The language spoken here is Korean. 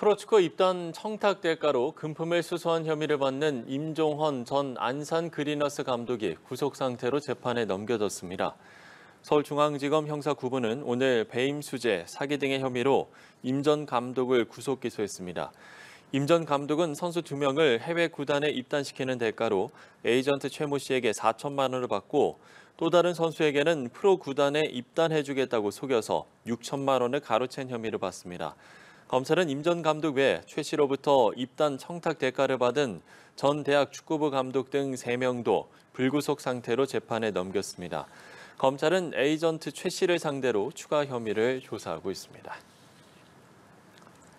프로축구 입단 청탁 대가로 금품을 수수한 혐의를 받는 임종헌 전 안산 그리너스 감독이 구속 상태로 재판에 넘겨졌습니다. 서울중앙지검 형사 9부는 오늘 배임 수재, 사기 등의 혐의로 임 전 감독을 구속 기소했습니다. 임 전 감독은 선수 2명을 해외 구단에 입단시키는 대가로 에이전트 최모 씨에게 4천만 원을 받고 또 다른 선수에게는 프로 구단에 입단해주겠다고 속여서 6천만 원을 가로챈 혐의를 받습니다. 검찰은 임 전 감독 외 최 씨로부터 입단 청탁 대가를 받은 전 대학 축구부 감독 등 3명도 불구속 상태로 재판에 넘겼습니다. 검찰은 에이전트 최 씨를 상대로 추가 혐의를 조사하고 있습니다.